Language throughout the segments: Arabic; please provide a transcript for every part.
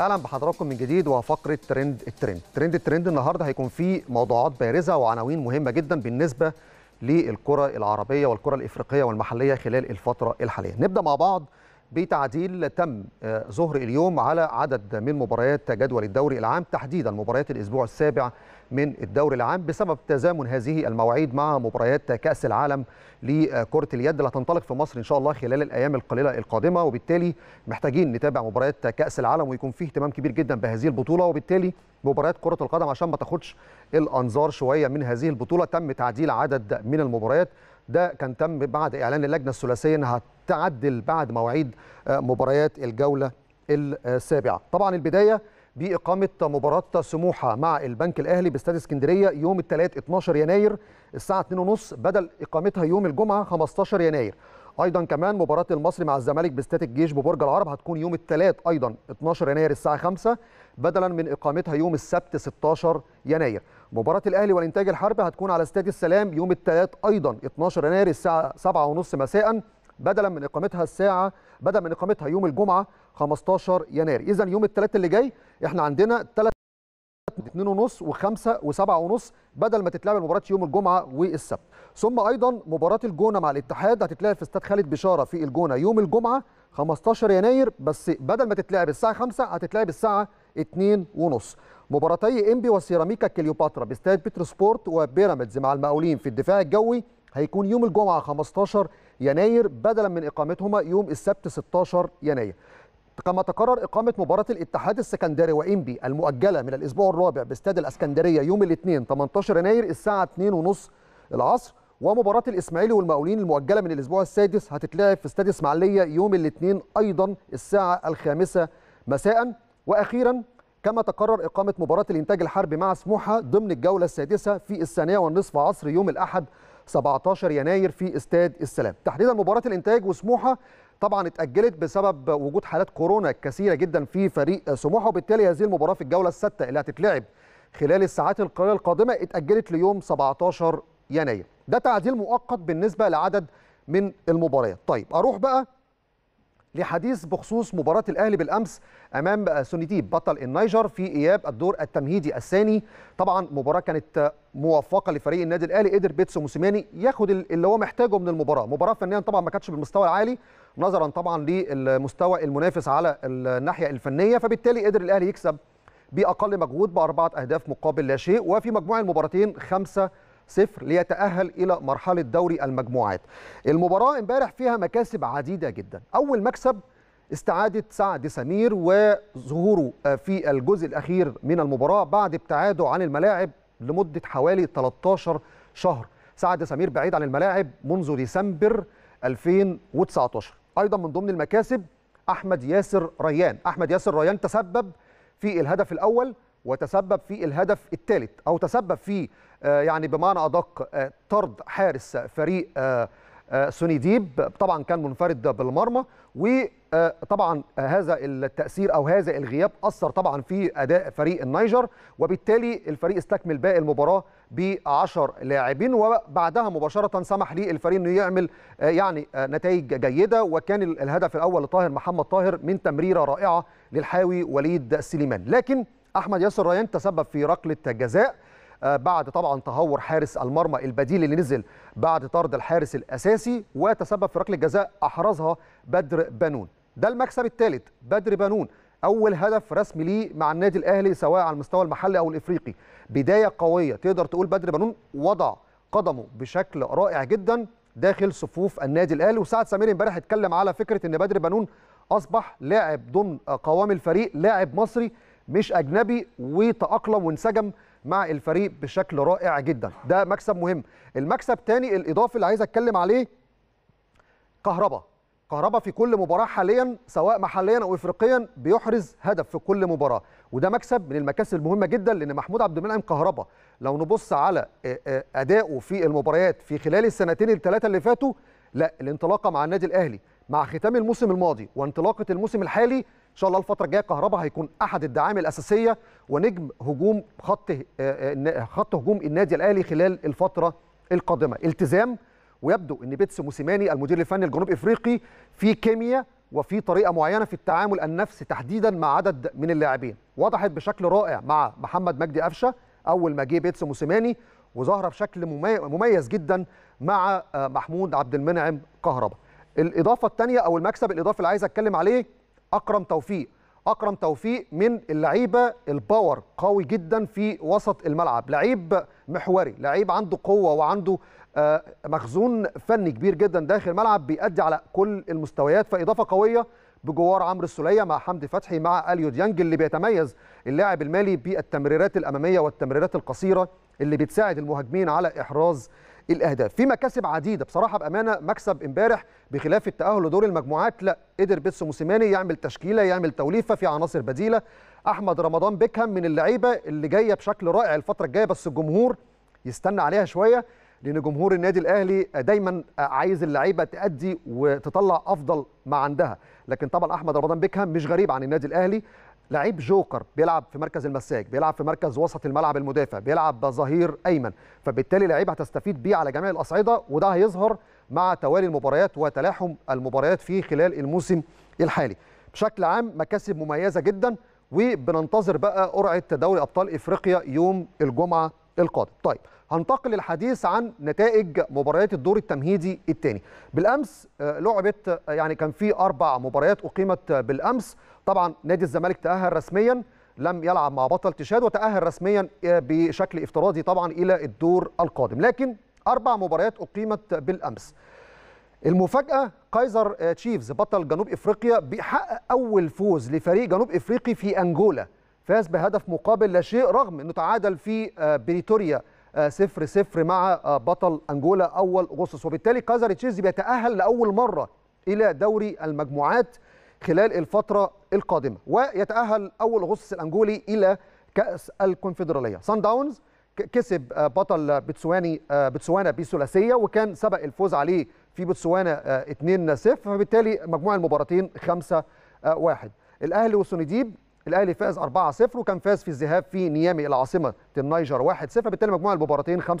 اهلا بحضراتكم من جديد وفقره ترند الترند ترند الترند النهارده هيكون فيه موضوعات بارزه وعناوين مهمه جدا بالنسبه للكره العربيه والكره الافريقيه والمحليه خلال الفتره الحاليه نبدا مع بعض بتعديل تم آه، ظهر اليوم على عدد من مباريات جدول الدوري العام تحديدا مباريات الاسبوع السابع من الدوري العام بسبب تزامن هذه المواعيد مع مباريات كاس العالم لكره اليد اللي هتنطلق في مصر ان شاء الله خلال الايام القليله القادمه وبالتالي محتاجين نتابع مباريات كاس العالم ويكون فيه اهتمام كبير جدا بهذه البطوله وبالتالي مباريات كره القدم عشان ما تاخدش الانظار شويه من هذه البطوله تم تعديل عدد من المباريات ده كان تم بعد اعلان اللجنه الثلاثيه انها تعدل بعد مواعيد آه، مباريات الجوله السابعه طبعا البدايه باقامه مباراه سموحه مع البنك الاهلي باستاد اسكندريه يوم الثلاث 12 يناير الساعه 2:30 بدل اقامتها يوم الجمعه 15 يناير ايضا كمان مباراه المصري مع الزمالك باستاد الجيش ببرج العرب هتكون يوم الثلاث ايضا 12 يناير الساعه 5 بدلا من اقامتها يوم السبت 16 يناير مباراه الاهلي والانتاج الحربي هتكون على استاد السلام يوم الثلاث ايضا 12 يناير الساعه 7:30 مساء بدلا من اقامتها الساعه بدلا من اقامتها يوم الجمعه 15 يناير اذا يوم الثلاث اللي جاي احنا عندنا ثلاث ب 2.5 و5 و ونص بدل ما تتلعب المباراه يوم الجمعه والسبت ثم ايضا مباراه الجونه مع الاتحاد هتتلعب في استاد خالد بشاره في الجونه يوم الجمعه 15 يناير بس بدل ما تتلعب الساعه 5 هتتلعب الساعه 2.30 مباراتي انبي وسيراميكا كليوباترا باستاد سبورت وبيراميدز مع المقاولين في الدفاع الجوي هيكون يوم الجمعه 15 يناير بدلا من اقامتهما يوم السبت 16 يناير كما تقرر إقامة مباراة الاتحاد السكندري وإنبي المؤجلة من الأسبوع الرابع باستاد الأسكندرية يوم الاثنين 18 يناير الساعة 2:30 العصر ومباراة الإسماعيلي والمقاولين المؤجلة من الأسبوع السادس هتتلعب في استاد إسماعيلية يوم الاثنين أيضا الساعة الخامسة مساء وأخيرا كما تقرر إقامة مباراة الإنتاج الحربي مع سموحة ضمن الجولة السادسة في الثانية والنصف عصر يوم الأحد 17 يناير في استاد السلام تحديدا مباراة الإنتاج وسموحة طبعا اتاجلت بسبب وجود حالات كورونا كثيره جدا في فريق سموحه وبالتالي هذه المباراه في الجوله السادسه اللي هتتلعب خلال الساعات القليله القادمه اتاجلت ليوم 17 يناير ده تعديل مؤقت بالنسبه لعدد من المباريات طيب اروح بقى لحديث بخصوص مباراة الأهلي بالأمس أمام سونيديب بطل النيجر في إياب الدور التمهيدي الثاني طبعا مباراة كانت موفقة لفريق النادي الأهلي قدر بيتسو موسيماني ياخد اللي هو محتاجه من المباراة مباراة فنيا طبعا ما كانتش بالمستوى العالي نظرا طبعا للمستوى المنافس على الناحيه الفنيه فبالتالي قدر الاهلي يكسب باقل مجهود باربعه اهداف مقابل لا شيء وفي مجموع المباراتين خمسه صفر ليتأهل إلى مرحلة دوري المجموعات المباراة امبارح فيها مكاسب عديدة جدا أول مكسب استعادة سعد سمير وظهوره في الجزء الأخير من المباراة بعد ابتعاده عن الملاعب لمدة حوالي 13 شهر سعد سمير بعيد عن الملاعب منذ ديسمبر 2019 ايضا من ضمن المكاسب احمد ياسر ريان احمد ياسر ريان تسبب في الهدف الاول وتسبب في الهدف الثالث او تسبب في آه، يعني بمعنى ادق آه، طرد حارس فريق آه، آه، سوني ديب طبعا كان منفرد بالمرمى وطبعا هذا التاثير او هذا الغياب اثر طبعا في اداء فريق النيجر وبالتالي الفريق استكمل باقي المباراه ب 10 لاعبين وبعدها مباشره سمح للفريق انه يعمل آه، يعني آه، نتائج جيده وكان الهدف الاول لطاهر محمد طاهر من تمريره رائعه للحاوي وليد سليمان لكن احمد ياسر ريان تسبب في ركله جزاء آه، بعد طبعا تهور حارس المرمى البديل اللي نزل بعد طرد الحارس الاساسي وتسبب في ركله جزاء احرزها بدر بنون ده المكسب الثالث بدر بنون اول هدف رسمي ليه مع النادي الاهلي سواء على المستوى المحلي او الافريقي بدايه قويه تقدر تقول بدر بنون وضع قدمه بشكل رائع جدا داخل صفوف النادي الاهلي وسعد سمير امبارح اتكلم على فكره ان بدر بنون اصبح لاعب ضمن قوام الفريق لاعب مصري مش اجنبي وتاقلم وانسجم مع الفريق بشكل رائع جدا ده مكسب مهم المكسب تاني الاضافي اللي عايز اتكلم عليه كهربا كهربا في كل مباراه حاليا سواء محليا او افريقيا بيحرز هدف في كل مباراه وده مكسب من المكاسب المهمه جدا لان محمود عبد المنعم كهربا لو نبص على اداؤه في المباريات في خلال السنتين الثلاثه اللي فاتوا لا الانطلاقه مع النادي الاهلي مع ختام الموسم الماضي وانطلاقه الموسم الحالي شاء الله الفتره الجايه كهربا هيكون احد الدعامه الاساسيه ونجم هجوم خط آه، آه، خط هجوم النادي الاهلي خلال الفتره القادمه التزام ويبدو ان بيتس موسيماني المدير الفني الجنوب افريقي في كيمياء وفي طريقه معينه في التعامل النفسي تحديدا مع عدد من اللاعبين وضحت بشكل رائع مع محمد مجدي قفشه اول ما جه بيتس موسيماني وظهر بشكل مميز جدا مع آه، محمود عبد المنعم كهربا الاضافه الثانيه او المكسب الاضافي اللي عايز اتكلم عليه اكرم توفيق اكرم توفيق من اللعيبه الباور قوي جدا في وسط الملعب لعيب محوري لعيب عنده قوه وعنده آه، مخزون فني كبير جدا داخل الملعب بيأدي على كل المستويات فاضافه قويه بجوار عمرو السوليه مع حمدي فتحي مع اليو ديانج اللي بيتميز اللاعب المالي بالتمريرات الاماميه والتمريرات القصيره اللي بتساعد المهاجمين على احراز الاهداف في مكاسب عديده بصراحه بامانه مكسب امبارح بخلاف التاهل لدور المجموعات لا قدر بيتسو موسيماني يعمل تشكيله يعمل توليفه في عناصر بديله احمد رمضان بيكهام من اللعيبه اللي جايه بشكل رائع الفتره الجايه بس الجمهور يستنى عليها شويه لان جمهور النادي الاهلي دايما عايز اللعيبه تادي وتطلع افضل ما عندها لكن طبعا احمد رمضان بيكهام مش غريب عن النادي الاهلي لعيب جوكر بيلعب في مركز المساك بيلعب في مركز وسط الملعب المدافع بيلعب ظهير ايمن فبالتالي لعيب هتستفيد بيه على جميع الاصعده وده هيظهر مع توالي المباريات وتلاحم المباريات في خلال الموسم الحالي بشكل عام مكاسب مميزه جدا وبننتظر بقى قرعه دوري ابطال افريقيا يوم الجمعه القادم طيب هنتقل للحديث عن نتائج مباريات الدور التمهيدي الثاني بالامس آه، لعبت آه، يعني كان في اربع مباريات اقيمت آه، بالامس طبعا نادي الزمالك تاهل رسميا لم يلعب مع بطل تشاد وتاهل رسميا بشكل افتراضي طبعا الى الدور القادم لكن اربع مباريات اقيمت بالامس المفاجأة كايزر تشيفز بطل جنوب افريقيا بيحقق اول فوز لفريق جنوب افريقي في انجولا فاز بهدف مقابل لا شيء رغم انه تعادل في بريتوريا 0 0 مع آه، بطل انجولا اول اغسطس وبالتالي كازاري تشيزي بيتاهل لاول مره الى دوري المجموعات خلال الفتره القادمه ويتاهل اول اغسطس الانجولي الى كاس الكونفدراليه سان داونز كسب آه، بطل بتسواني آه، بتسوانا بثلاثيه وكان سبق الفوز عليه في بتسوانا 2-0 فبالتالي مجموع المباراتين 5-1 الاهلي وسونيديب الاهلي فاز 4-0 وكان فاز في الذهاب في نيامي العاصمه النيجر 1-0 بالتالي مجموع المباراتين 5-0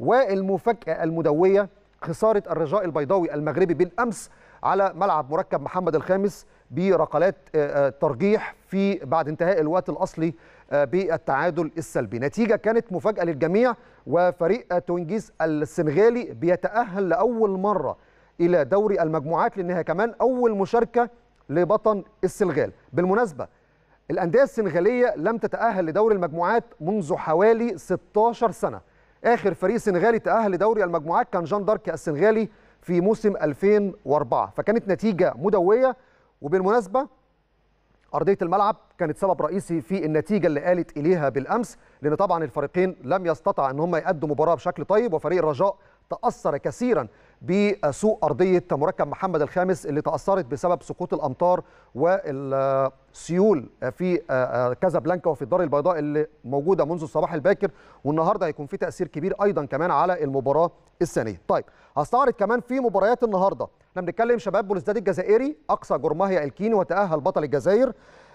والمفاجاه المدويه خساره الرجاء البيضاوي المغربي بالامس على ملعب مركب محمد الخامس بركلات آه، آه، ترجيح في بعد انتهاء الوقت الاصلي آه، بالتعادل السلبي نتيجه كانت مفاجاه للجميع وفريق تونجيز السنغالي بيتاهل لاول مره الى دوري المجموعات لانها كمان اول مشاركه لبطل السنغال بالمناسبه الأندية السنغالية لم تتأهل لدوري المجموعات منذ حوالي 16 سنة آخر فريق سنغالي تأهل لدوري المجموعات كان جان دارك السنغالي في موسم 2004 فكانت نتيجة مدوية وبالمناسبة أرضية الملعب كانت سبب رئيسي في النتيجة اللي قالت إليها بالأمس لأن طبعا الفريقين لم يستطع أن هم يقدموا مباراة بشكل طيب وفريق الرجاء تأثر كثيرا بسوق أرضية مركب محمد الخامس اللي تأثرت بسبب سقوط الأمطار والسيول في آه، آه، كازابلانكا وفي الدار البيضاء اللي موجودة منذ الصباح الباكر والنهاردة هيكون في تأثير كبير أيضا كمان على المباراة الثانية طيب هستعرض كمان في مباريات النهاردة احنا بنتكلم شباب بلوزداد الجزائري أقصى جرماهيا الكيني وتأهل بطل الجزائر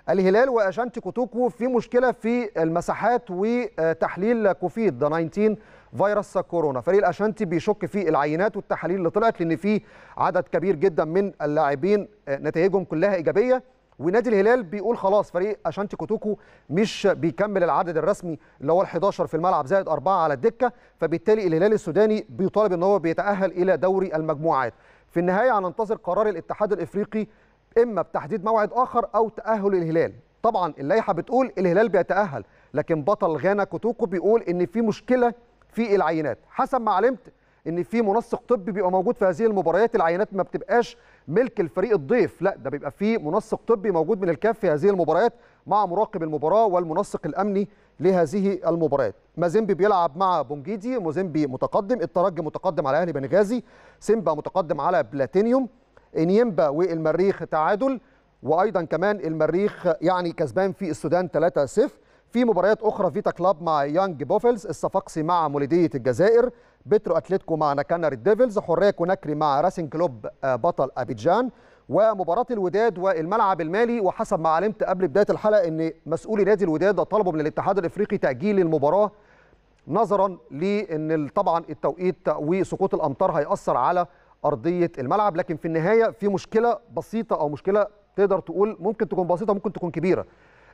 الهلال واجانتي كوتوكو في مشكله في المساحات وتحليل كوفيد 19 فيروس كورونا فريق الاشنتي بيشك في العينات والتحاليل اللي طلعت لان في عدد كبير جدا من اللاعبين آه، نتائجهم كلها ايجابيه ونادي الهلال بيقول خلاص فريق اشانتي كوتوكو مش بيكمل العدد الرسمي اللي هو ال11 في الملعب زائد اربعه على الدكه فبالتالي الهلال السوداني بيطالب ان هو بيتاهل الى دوري المجموعات في النهايه هننتظر قرار الاتحاد الافريقي اما بتحديد موعد اخر او تاهل الهلال طبعا اللائحه بتقول الهلال بيتاهل لكن بطل غانا كوتوكو بيقول ان في مشكله في العينات حسب ما علمت ان في منسق طبي بيبقى موجود في هذه المباريات العينات ما بتبقاش ملك الفريق الضيف لا ده بيبقى في منسق طبي موجود من الكاف في هذه المباريات مع مراقب المباراه والمنسق الامني لهذه المباريات مازيمبي بيلعب مع بونجيدي موزيمبي متقدم الترجي متقدم على اهلي بنغازي سيمبا متقدم على بلاتينيوم انيمبا والمريخ تعادل وايضا كمان المريخ يعني كسبان في السودان 3-0 في مباريات اخرى فيتا كلاب مع يانج بوفلز الصفاقسي مع مولوديه الجزائر بترو اتلتيكو مع ناكانر الديفلز حريه كوناكري مع راسين كلوب آه، بطل ابيجان ومباراه الوداد والملعب المالي وحسب ما علمت قبل بدايه الحلقه ان مسؤولي نادي الوداد طلبوا من الاتحاد الافريقي تاجيل المباراه نظرا لان طبعا التوقيت وسقوط الامطار هياثر على ارضيه الملعب لكن في النهايه في مشكله بسيطه او مشكله تقدر تقول ممكن تكون بسيطه ممكن تكون كبيره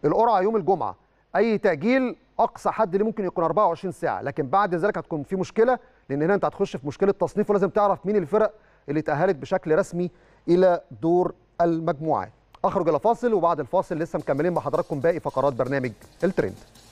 القرعه يوم الجمعه اي تاجيل اقصى حد اللي ممكن يكون 24 ساعه لكن بعد ذلك هتكون في مشكله لان هنا انت هتخش في مشكله تصنيف ولازم تعرف مين الفرق اللي تاهلت بشكل رسمي الى دور المجموعات اخرج الى فاصل وبعد الفاصل لسه مكملين مع حضراتكم باقي فقرات برنامج الترند